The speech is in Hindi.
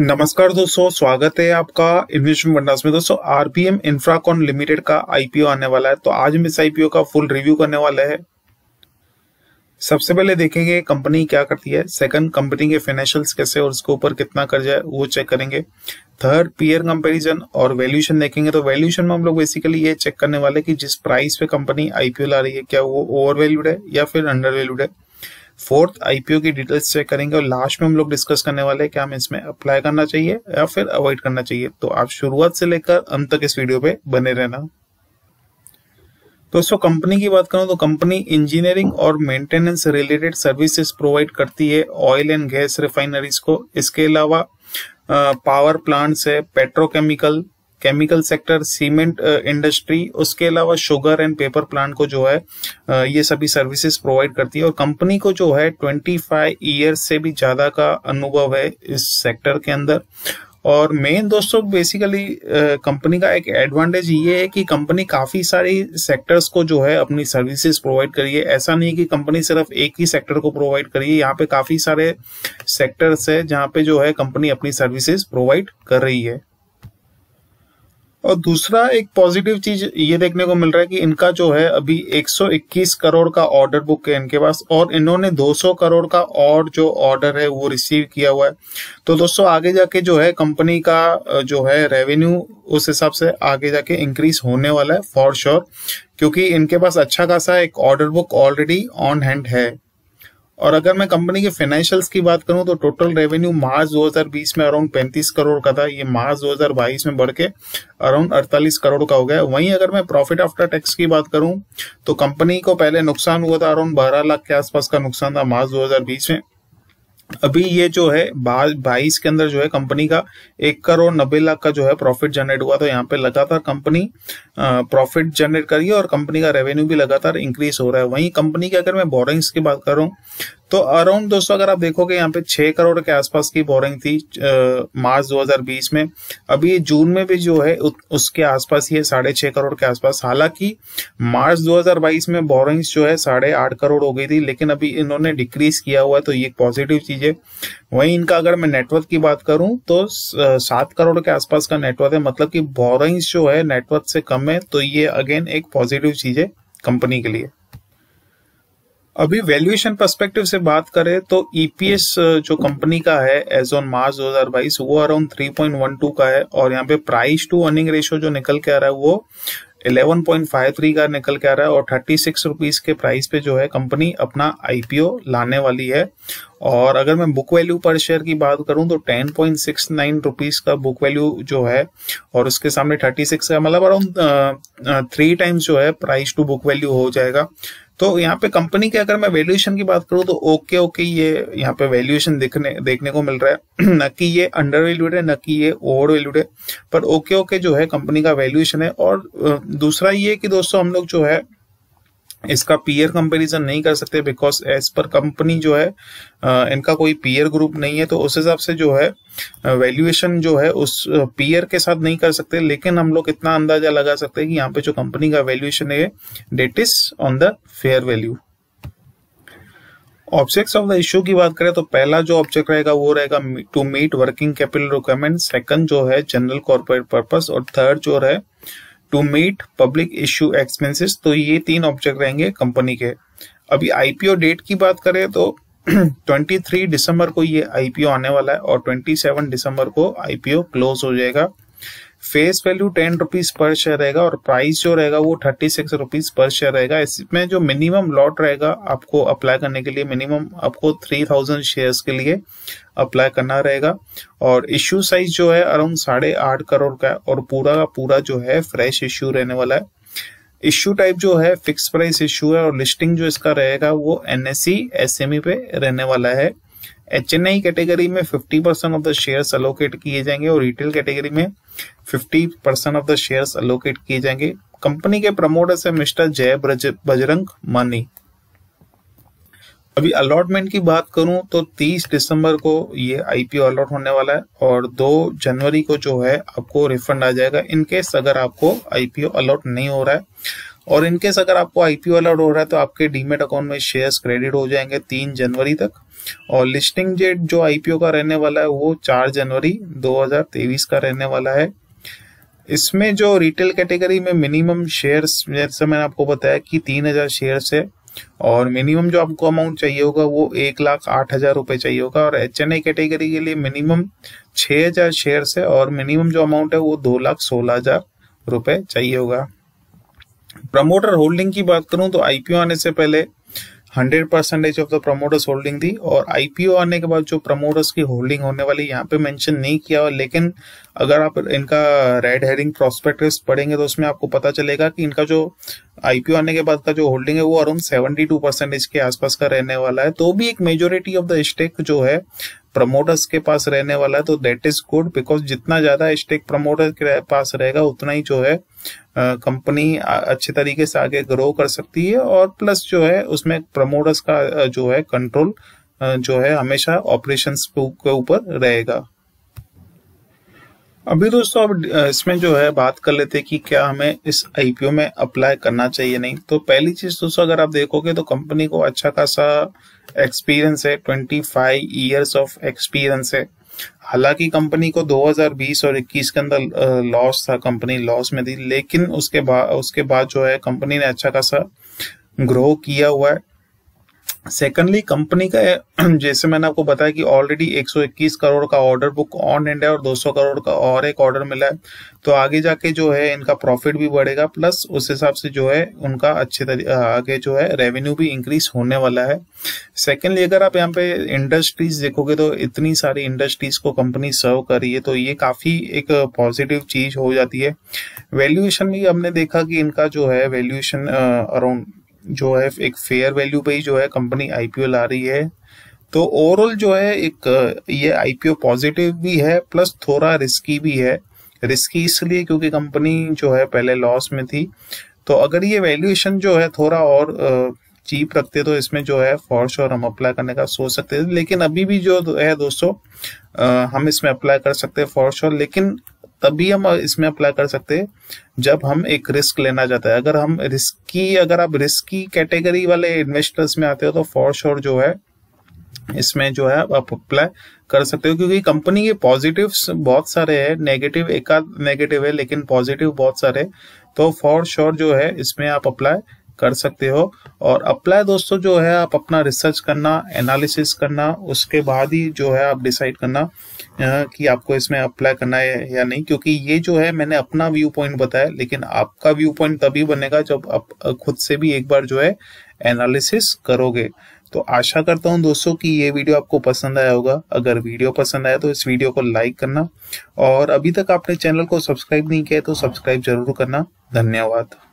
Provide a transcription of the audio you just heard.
नमस्कार दोस्तों स्वागत है आपका इन्वेस्टमेंट भंडास में दोस्तों आरपीएम इंफ्राकॉन लिमिटेड का आईपीओ आने वाला है तो आज हम इस आईपीओ का फुल रिव्यू करने वाले हैं सबसे पहले देखेंगे कंपनी क्या करती है सेकंड कंपनी के फाइनेंशियल्स कैसे और उसके ऊपर कितना कर्जा है वो चेक करेंगे थर्ड पीयर कंपेरिजन और वैल्यूशन देखेंगे तो वैल्यूशन में हम लोग बेसिकली ये चेक करने वाले कि जिस प्राइस पे कंपनी आईपीओ ला रही है क्या वो ओवर वैल्यूड है या फिर अंडर वैल्यूड है फोर्थ आईपीओ की डिटेल्स चेक करेंगे और लास्ट में हम लोग डिस्कस करने वाले हैं कि हम इसमें अप्लाई करना चाहिए या फिर अवॉइड करना चाहिए तो आप शुरुआत से लेकर अंत तक इस वीडियो पे बने रहना दोस्तों कंपनी की बात करूं तो कंपनी इंजीनियरिंग और मेंटेनेंस रिलेटेड सर्विसेज प्रोवाइड करती है ऑयल एंड गैस रिफाइनरीज को इसके अलावा पावर प्लांट्स है petrochemical chemical sector cement industry उसके अलावा शुगर एंड पेपर प्लांट को जो है uh, ये सभी सर्विसेज प्रोवाइड करती है और कंपनी को जो है 25 ईयर से भी ज्यादा का अनुभव है इस सेक्टर के अंदर और मेन दोस्तों बेसिकली कंपनी uh, का एक एडवांटेज ये है कि कंपनी काफी सारी सेक्टर्स को जो है अपनी सर्विसेज प्रोवाइड करी है ऐसा नहीं कि कंपनी सिर्फ एक ही सेक्टर को प्रोवाइड करी है यहाँ पे काफी सारे सेक्टर्स है जहाँ पे जो है कंपनी अपनी सर्विसेज प्रोवाइड कर रही है और दूसरा एक पॉजिटिव चीज ये देखने को मिल रहा है कि इनका जो है अभी 121 करोड़ का ऑर्डर बुक है इनके पास और इन्होंने 200 करोड़ का और जो ऑर्डर है वो रिसीव किया हुआ है तो दोस्तों आगे जाके जो है कंपनी का जो है रेवेन्यू उस हिसाब से आगे जाके इंक्रीज होने वाला है फॉर श्योर क्योंकि इनके पास अच्छा खासा एक order book already on hand है और अगर मैं कंपनी के फाइनेंशियल्स की बात करूं तो टोटल रेवेन्यू मार्च 2020 में अराउंड 35 करोड़ का था ये मार्च 2022 में बढ़ के अराउंड 48 करोड़ का हो गया वहीं अगर मैं प्रॉफिट आफ्टर टैक्स की बात करूं तो कंपनी को पहले नुकसान हुआ था अराउंड बारह लाख के आसपास का नुकसान था मार्च 2020 में अभी ये जो है बाईस के अंदर जो है कंपनी का एक करोड़ नब्बे लाख का जो है प्रॉफिट जनरेट हुआ तो यहाँ पे लगातार कंपनी प्रॉफिट जनरेट करिए और कंपनी का रेवेन्यू भी लगातार इंक्रीज हो रहा है वहीं कंपनी के अगर मैं बोरिंग्स की बात करूँ तो अराउंड दोस्तों अगर आप देखोगे यहाँ पे छह करोड़ के आसपास की बोरिंग थी आ, मार्च 2020 में अभी जून में भी जो है उ, उसके आसपास ही है साढ़े छह करोड़ के आसपास हालांकि मार्च 2022 में बोरिंग्स जो है साढ़े आठ करोड़ हो गई थी लेकिन अभी इन्होंने डिक्रीज किया हुआ है तो ये पॉजिटिव चीज है वहीं इनका अगर मैं नेटवर्क की बात करूं तो सात करोड़ के आसपास का नेटवर्क है मतलब की बोरिंग्स जो है नेटवर्क से कम है तो ये अगेन एक पॉजिटिव चीज है कंपनी के लिए अभी वैल्यूएशन परस्पेक्टिव से बात करें तो ईपीएस e जो कंपनी का है एज ऑन मार्च 2022 वो अराउंड 3.12 का है और यहाँ पे प्राइस टू अर्निंग रेशियो जो निकल के आ रहा है वो 11.53 का निकल के आ रहा है और थर्टी सिक्स के प्राइस पे जो है कंपनी अपना आईपीओ लाने वाली है और अगर मैं बुक वैल्यू पर शेयर की बात करूं तो 10.69 पॉइंट का बुक वैल्यू जो है और उसके सामने 36 का मतलब अराउंड थ्री टाइम्स जो है प्राइस टू बुक वैल्यू हो जाएगा तो यहाँ पे कंपनी के अगर मैं वैल्यूएशन की बात करूँ तो ओके ओके ये यहाँ पे वैल्यूएशन देखने देखने को मिल रहा है न कि ये अंडर वैल्यूड है न कि ये ओवर वैल्यूड है पर ओके ओके जो है कंपनी का वैल्यूएशन है और दूसरा ये कि दोस्तों हम लोग जो है इसका पीयर कंपैरिजन नहीं कर सकते बिकॉज एज पर कंपनी जो है इनका कोई पीयर ग्रुप नहीं है तो उस हिसाब से जो है वैल्यूएशन जो है उस पीयर के साथ नहीं कर सकते लेकिन हम लोग इतना अंदाजा लगा सकते हैं कि यहाँ पे जो कंपनी का वैल्यूएशन है that is on the fair value objects of the issue की बात करें तो पहला जो ऑब्जेक्ट रहेगा वो रहेगा to meet working capital requirement second जो है जनरल कॉर्पोरेट पर्पस और थर्ड जो है to meet public issue expenses तो ये तीन ऑब्जेक्ट रहेंगे कंपनी के अभी आईपीओ डेट की बात करें तो 23 दिसंबर को ये आईपीओ आने वाला है और 27 दिसंबर को आईपीओ क्लोज हो जाएगा face value ten rupees per share रहेगा और प्राइस जो रहेगा वो thirty six rupees per share रहेगा इसमें जो मिनिमम लॉट रहेगा आपको अप्लाई करने के लिए मिनिमम आपको थ्री थाउजेंड शेयर के लिए अप्लाई करना रहेगा और इश्यू साइज जो है अराउंड साढ़े आठ करोड़ का है और पूरा का पूरा जो है फ्रेश इश्यू रहने वाला है इश्यू टाइप जो है फिक्स प्राइस इश्यू है और लिस्टिंग जो इसका रहेगा वो एनएससी एसएमई e, e पे रहने वाला है एच कैटेगरी में 50% percent of the shares allocate किए जाएंगे और रिटेल कैटेगरी में fifty percent of the share allocate किए जाएंगे कंपनी के प्रमोटर्स है मिस्टर जय बजरंग मानी अभी अलॉटमेंट की बात करूं तो 30 दिसंबर को ये आईपीओ अलॉट होने वाला है और 2 जनवरी को जो है आपको रिफंड आ जाएगा इनकेस अगर आपको आईपीओ अलॉट नहीं हो रहा है और इनकेस अगर आपको आईपीओ अलॉट हो रहा है तो आपके डीमेट अकाउंट में शेयर्स क्रेडिट हो जाएंगे तीन जनवरी तक और लिस्टिंग डेट जो आईपीओ का रहने वाला है वो चार जनवरी दो का रहने वाला है इसमें जो रिटेल कैटेगरी में मिनिमम शेयर्स जैसे मैंने आपको बताया कि तीन हजार शेयर्स है और मिनिमम जो आपको अमाउंट चाहिए होगा वो एक लाख आठ हजार रुपए चाहिए होगा और एच एन ए कैटेगरी के लिए मिनिमम छह हजार शेयर्स है और मिनिमम जो अमाउंट है वो दो लाख सोलह हजार रुपए चाहिए होगा प्रमोटर होल्डिंग की बात करूं तो आईपीओ आने से पहले hundred percentage of the promoters holding थी और आईपीओ आने के बाद जो प्रमोटर्स की होल्डिंग होने वाली यहाँ पे मेंशन नहीं किया हुआ लेकिन अगर आप इनका रेड हेरिंग प्रोस्पेक्टस पढ़ेंगे तो उसमें आपको पता चलेगा कि इनका जो आईपीओ आने के बाद का जो होल्डिंग है वो अराउंड सेवेंटी टू परसेंटेज के आसपास का रहने वाला है तो भी एक मेजोरिटी ऑफ द स्टेक जो है प्रमोटर्स के पास रहने वाला है तो दैट इज गुड बिकॉज जितना ज्यादा स्टेक प्रमोटर के पास रहेगा उतना ही जो है कंपनी अच्छे तरीके से आगे ग्रो कर सकती है और प्लस जो है उसमें प्रमोटर्स का जो है कंट्रोल जो है हमेशा ऑपरेशंस के ऊपर रहेगा अभी दोस्तों अब इसमें जो है बात कर लेते हैं कि क्या हमें इस आईपीओ में अप्लाई करना चाहिए नहीं तो पहली चीज दोस्तों अगर आप देखोगे तो कंपनी को अच्छा खासा एक्सपीरियंस है twenty five years of experience है हालांकि कंपनी को 2020 और 21 के अंदर लॉस था कंपनी लॉस में थी लेकिन उसके बाद उसके बाद जो है कंपनी ने अच्छा खासा ग्रो किया हुआ है सेकेंडली कंपनी का जैसे मैंने आपको बताया कि ऑलरेडी 121 करोड़ का ऑर्डर बुक ऑन एंड है और 200 करोड़ का और एक ऑर्डर मिला है तो आगे जाके जो है इनका प्रॉफिट भी बढ़ेगा प्लस उस हिसाब से जो है उनका अच्छे आगे जो है रेवेन्यू भी इंक्रीज होने वाला है सेकेंडली अगर आप यहाँ पे इंडस्ट्रीज देखोगे तो इतनी सारी इंडस्ट्रीज को कंपनी सर्व कर रही है तो ये काफी एक पॉजिटिव चीज हो जाती है वैल्यूएशन भी हमने देखा कि इनका जो है वैल्यूएशन अराउंड जो है एक फेयर वैल्यू पे ही जो है कंपनी आईपीओ ला रही है तो ओवरऑल जो है एक ये आईपीओ पॉजिटिव भी है प्लस थोड़ा रिस्की भी है रिस्की इसलिए क्योंकि कंपनी जो है पहले लॉस में थी तो अगर ये वैल्यूएशन जो है थोड़ा और चीप रखते तो इसमें जो है फॉर्स और हम अप्लाई करने का सोच सकते थे लेकिन अभी भी जो है दोस्तों हम इसमें अप्लाई कर सकते हैं फॉर्स और लेकिन तब भी हम इसमें अप्लाई कर सकते हैं जब हम एक रिस्क लेना चाहते हैं अगर हम रिस्की अगर आप रिस्की कैटेगरी वाले इन्वेस्टर्स में आते हो तो फॉर श्योर जो है इसमें जो है आप अप्लाई कर सकते हो क्योंकि कंपनी के पॉजिटिव बहुत सारे हैं नेगेटिव एक आध नेगेटिव है लेकिन पॉजिटिव बहुत सारे तो फॉर श्योर जो है इसमें आप अप्लाई कर सकते हो और अप्लाई दोस्तों जो है आप अपना रिसर्च करना एनालिसिस करना उसके बाद ही जो है आप डिसाइड करना कि आपको इसमें अप्लाई करना है या नहीं क्योंकि ये जो है मैंने अपना व्यू पॉइंट बताया लेकिन आपका व्यू पॉइंट तभी बनेगा जब आप खुद से भी एक बार जो है एनालिसिस करोगे तो आशा करता हूं दोस्तों कि ये वीडियो आपको पसंद आया होगा अगर वीडियो पसंद आया तो इस वीडियो को लाइक करना और अभी तक आपने चैनल को सब्सक्राइब नहीं किया तो सब्सक्राइब जरूर करना धन्यवाद